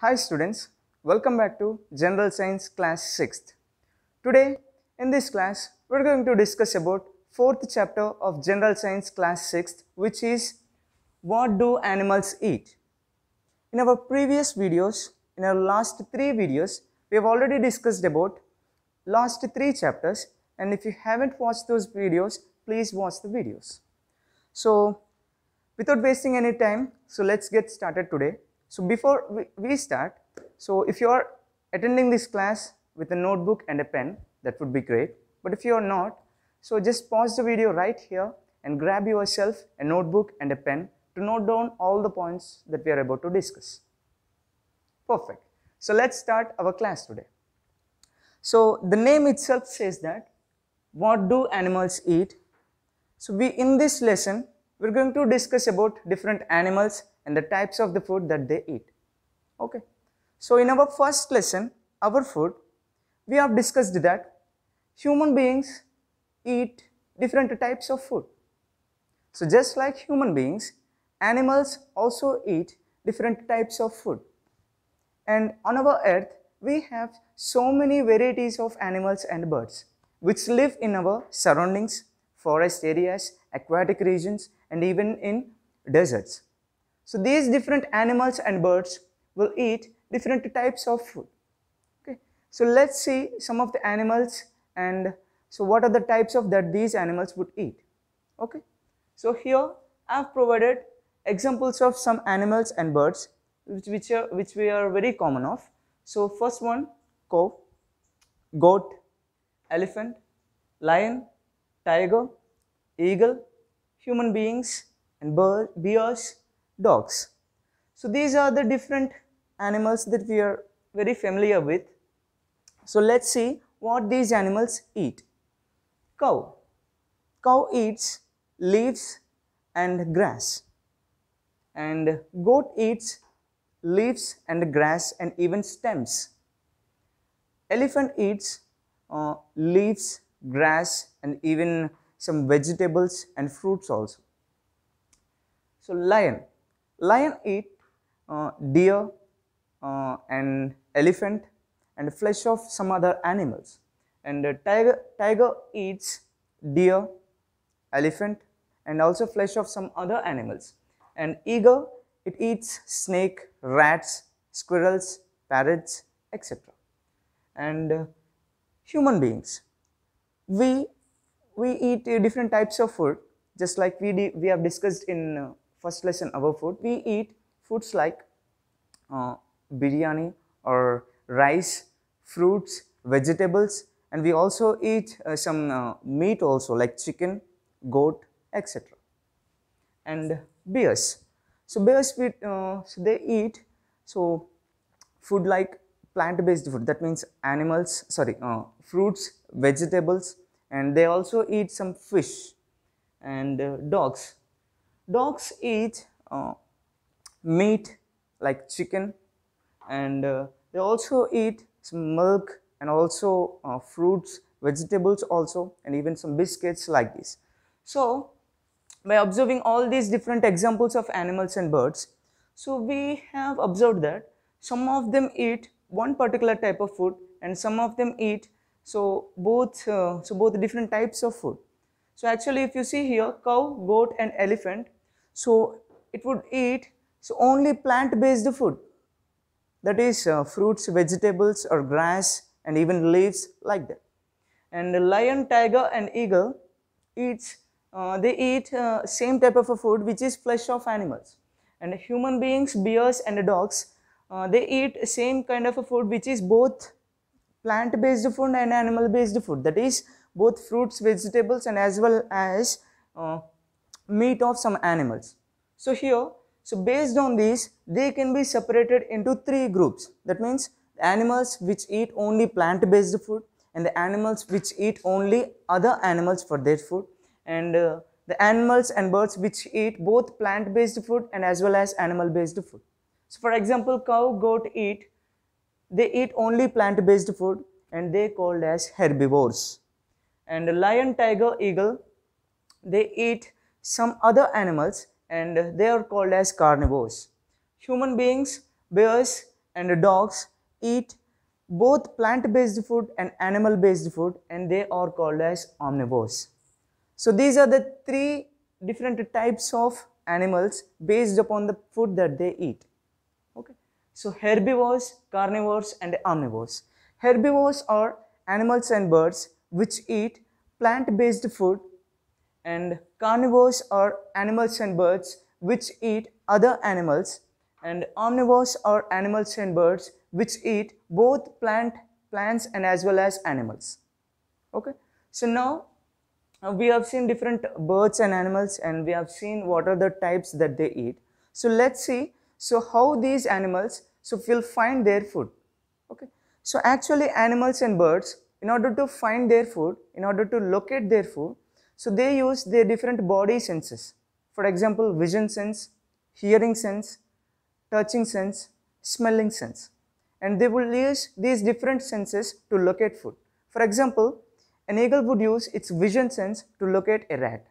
Hi students, welcome back to General Science class 6th. Today in this class we are going to discuss about 4th chapter of General Science class 6th which is What do animals eat? In our previous videos, in our last 3 videos, we have already discussed about last 3 chapters and if you haven't watched those videos, please watch the videos. So without wasting any time, so let's get started today so before we, start, so if you are attending this class with a notebook and a pen, that would be great. But if you are not, so just pause the video right here and grab yourself a notebook and a pen to note down all the points that we are about to discuss. Perfect. So let's start our class today. So the name itself says that what do animals eat? So we in this lesson we're going to discuss about different animals and the types of the food that they eat. Okay. So in our first lesson, our food, we have discussed that human beings eat different types of food. So just like human beings, animals also eat different types of food. And on our earth, we have so many varieties of animals and birds which live in our surroundings, forest areas, aquatic regions and even in deserts. So these different animals and birds will eat different types of food. Okay. So let's see some of the animals and so what are the types of that these animals would eat. Okay. So here I have provided examples of some animals and birds which, which, are, which we are very common of. So first one, cow, goat, elephant, lion, tiger, eagle, human beings and bird, bears, dogs. So these are the different animals that we are very familiar with. So let's see what these animals eat. Cow. Cow eats leaves and grass. And goat eats leaves and grass and even stems. Elephant eats uh, leaves, grass and even some vegetables and fruits also. So lion. Lion eat uh, deer uh, and elephant and flesh of some other animals. And tiger, tiger eats deer, elephant and also flesh of some other animals. And eagle, it eats snake, rats, squirrels, parrots, etc. And uh, human beings, we, we eat different types of food just like we, we have discussed in uh, first lesson about food we eat foods like uh, biryani or rice fruits vegetables and we also eat uh, some uh, meat also like chicken goat etc and bears so bears we, uh, so they eat so food like plant based food that means animals sorry uh, fruits vegetables and they also eat some fish and uh, dogs dogs eat uh, meat like chicken and uh, they also eat some milk and also uh, fruits vegetables also and even some biscuits like this so by observing all these different examples of animals and birds so we have observed that some of them eat one particular type of food and some of them eat so both uh, so both different types of food so actually if you see here cow goat and elephant so it would eat so only plant-based food, that is uh, fruits, vegetables or grass and even leaves like that. And the lion, tiger and eagle eats, uh, they eat uh, same type of a food which is flesh of animals. And human beings, bears and dogs, uh, they eat same kind of a food which is both plant-based food and animal-based food. That is both fruits, vegetables and as well as uh, meat of some animals. So here, so based on these, they can be separated into three groups. That means animals which eat only plant-based food and the animals which eat only other animals for their food and uh, the animals and birds which eat both plant-based food and as well as animal-based food. So for example, cow, goat eat, they eat only plant-based food and they called as herbivores. And lion, tiger, eagle, they eat some other animals and they are called as carnivores. Human beings, bears and dogs eat both plant-based food and animal-based food and they are called as omnivores. So these are the three different types of animals based upon the food that they eat. Okay. So herbivores, carnivores and omnivores. Herbivores are animals and birds which eat plant-based food and Carnivores are animals and birds which eat other animals and omnivores are animals and birds which eat both plant, plants and as well as animals. Okay. So now uh, we have seen different birds and animals and we have seen what are the types that they eat. So let's see. So how these animals, so we'll find their food. Okay. So actually animals and birds, in order to find their food, in order to locate their food, so they use their different body senses. For example, vision sense, hearing sense, touching sense, smelling sense. And they will use these different senses to locate food. For example, an eagle would use its vision sense to locate a rat.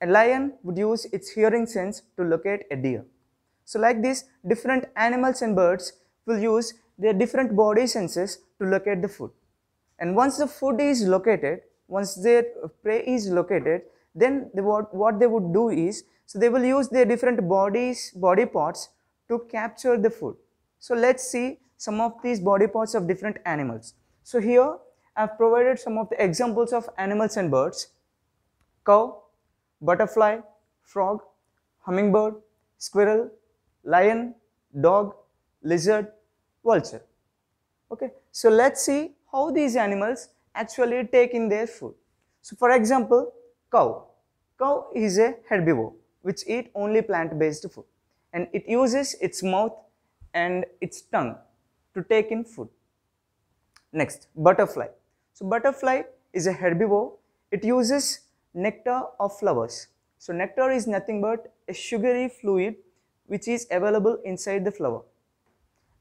A lion would use its hearing sense to locate a deer. So like this, different animals and birds will use their different body senses to locate the food. And once the food is located, once their prey is located, then what, what they would do is, so they will use their different bodies, body parts to capture the food. So let's see some of these body parts of different animals. So here I've provided some of the examples of animals and birds. Cow, butterfly, frog, hummingbird, squirrel, lion, dog, lizard, vulture. Okay, so let's see how these animals actually take in their food. So for example, cow. Cow is a herbivore which eat only plant-based food and it uses its mouth and its tongue to take in food. Next, butterfly. So butterfly is a herbivore. It uses nectar of flowers. So nectar is nothing but a sugary fluid which is available inside the flower.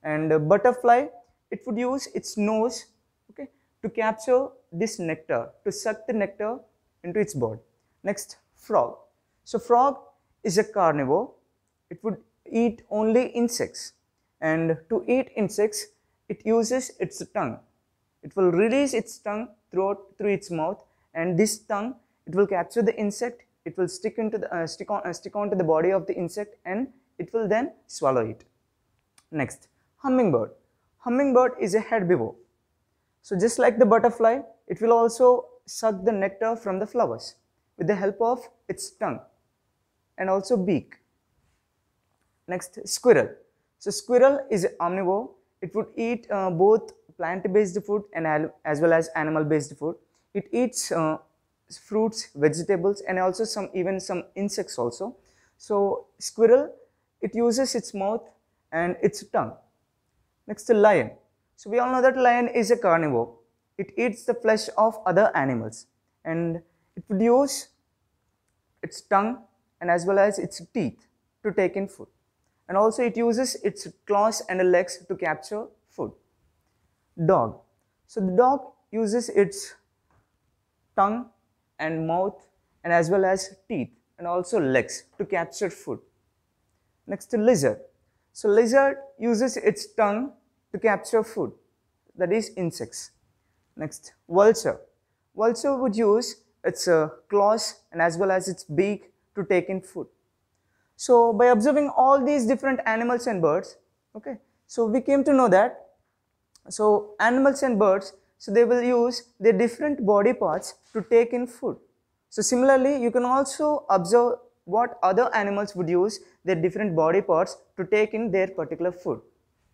And butterfly, it would use its nose okay, to capture this nectar, to suck the nectar into its body. Next, frog. So frog is a carnivore. It would eat only insects. And to eat insects, it uses its tongue. It will release its tongue throughout, through its mouth and this tongue, it will capture the insect, it will stick, into the, uh, stick, on, uh, stick onto the body of the insect and it will then swallow it. Next, hummingbird. Hummingbird is a herbivore. So just like the butterfly, it will also suck the nectar from the flowers with the help of its tongue and also beak. Next, squirrel. So squirrel is omnivore. It would eat uh, both plant-based food and as well as animal-based food. It eats uh, fruits, vegetables, and also some even some insects also. So squirrel, it uses its mouth and its tongue. Next, the lion. So we all know that lion is a carnivore. It eats the flesh of other animals and it uses its tongue and as well as its teeth to take in food. And also it uses its claws and legs to capture food. Dog. So the dog uses its tongue and mouth and as well as teeth and also legs to capture food. Next to lizard. So lizard uses its tongue to capture food, that is insects. Next, vulture. Vulture would use its uh, claws and as well as its beak to take in food. So by observing all these different animals and birds, okay, so we came to know that, so animals and birds, so they will use their different body parts to take in food. So similarly, you can also observe what other animals would use their different body parts to take in their particular food.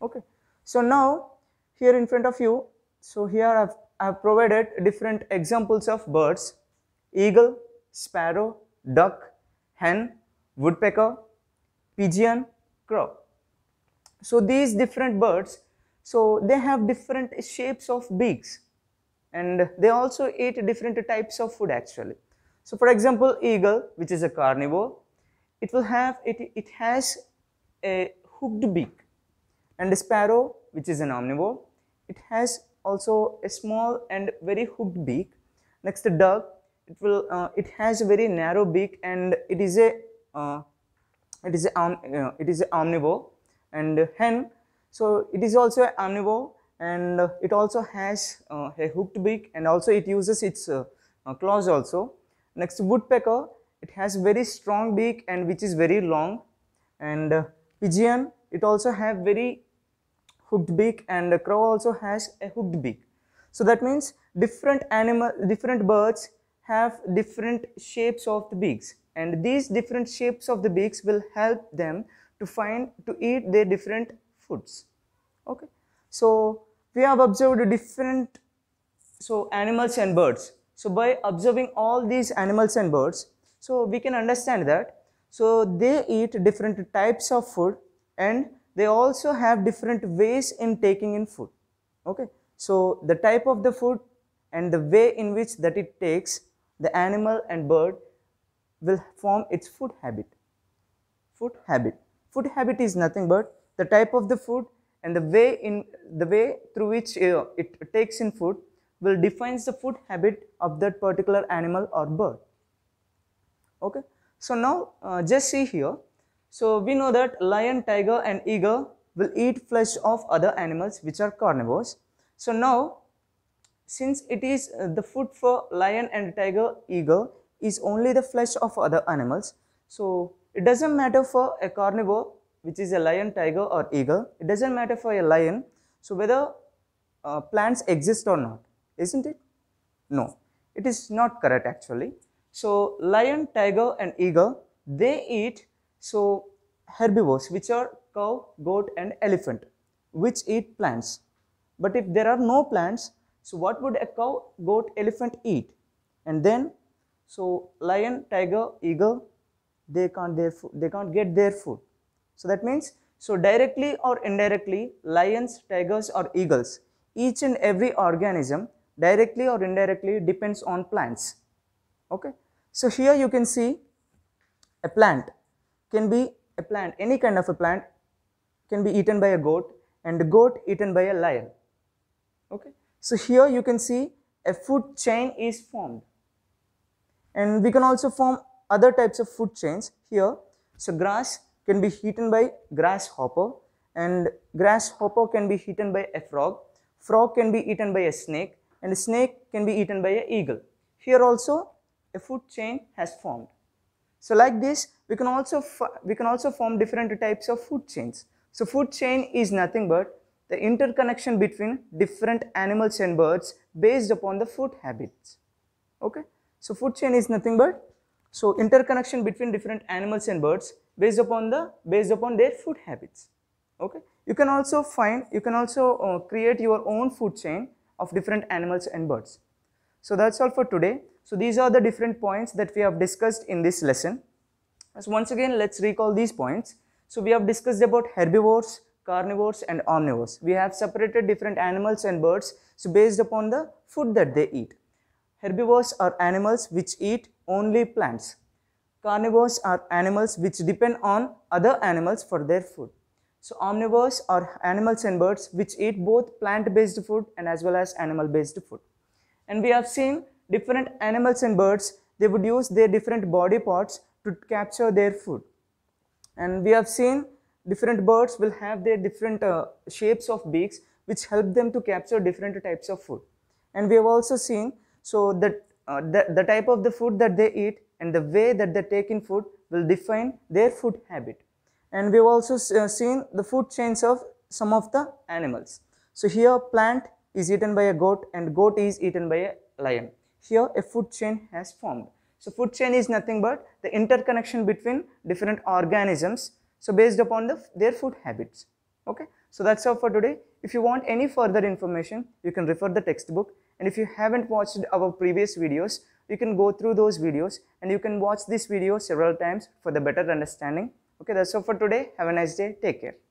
Okay. So now here in front of you, so here I've, provided different examples of birds, eagle, sparrow, duck, hen, woodpecker, pigeon, crow. So these different birds, so they have different shapes of beaks and they also eat different types of food actually. So for example, eagle, which is a carnivore, it will have, it, it has a hooked beak and a sparrow, which is an omnivore, it has also a small and very hooked beak. Next, the duck, it will uh, it has a very narrow beak and it is a uh, it is a um, uh, it is an omnivore. And hen, so it is also an omnivore and it also has uh, a hooked beak and also it uses its uh, uh, claws also. Next, woodpecker, it has very strong beak and which is very long and uh, pigeon it also have very hooked beak and a crow also has a hooked beak. So that means different animal, different birds have different shapes of the beaks and these different shapes of the beaks will help them to find, to eat their different foods. Okay. So we have observed different, so animals and birds. So by observing all these animals and birds, so we can understand that so they eat different types of food and they also have different ways in taking in food. Okay. So the type of the food and the way in which that it takes the animal and bird will form its food habit. Food habit. Food habit is nothing but the type of the food and the way in the way through which it takes in food will defines the food habit of that particular animal or bird. Okay. So now uh, just see here so we know that lion, tiger and eagle will eat flesh of other animals which are carnivores. So now since it is uh, the food for lion and tiger eagle is only the flesh of other animals. So it doesn't matter for a carnivore which is a lion, tiger or eagle. It doesn't matter for a lion. So whether uh, plants exist or not, isn't it? No, it is not correct actually. So lion, tiger and eagle, they eat so herbivores which are cow, goat and elephant which eat plants. But if there are no plants, so what would a cow, goat, elephant eat? And then, so lion, tiger, eagle, they can't, their they can't get their food. So that means, so directly or indirectly, lions, tigers or eagles, each and every organism directly or indirectly depends on plants. Okay. So here you can see a plant can be a plant, any kind of a plant can be eaten by a goat and goat eaten by a lion. Okay. So here you can see a food chain is formed. And we can also form other types of food chains here. So grass can be eaten by grasshopper and grasshopper can be eaten by a frog. Frog can be eaten by a snake and a snake can be eaten by an eagle. Here also a food chain has formed. So like this we can also we can also form different types of food chains so food chain is nothing but the interconnection between different animals and birds based upon the food habits okay so food chain is nothing but so interconnection between different animals and birds based upon the based upon their food habits okay you can also find you can also uh, create your own food chain of different animals and birds so that's all for today so these are the different points that we have discussed in this lesson so once again, let's recall these points. So we have discussed about herbivores, carnivores and omnivores. We have separated different animals and birds so based upon the food that they eat. Herbivores are animals which eat only plants. Carnivores are animals which depend on other animals for their food. So omnivores are animals and birds which eat both plant-based food and as well as animal-based food. And we have seen different animals and birds, they would use their different body parts to capture their food. And we have seen different birds will have their different uh, shapes of beaks which help them to capture different types of food. And we have also seen so that uh, the, the type of the food that they eat and the way that they take in food will define their food habit. And we have also uh, seen the food chains of some of the animals. So here plant is eaten by a goat and goat is eaten by a lion. Here a food chain has formed. So food chain is nothing but the interconnection between different organisms. So based upon the, their food habits. Okay. So that's all for today. If you want any further information, you can refer the textbook. And if you haven't watched our previous videos, you can go through those videos and you can watch this video several times for the better understanding. Okay, that's all for today. Have a nice day. Take care.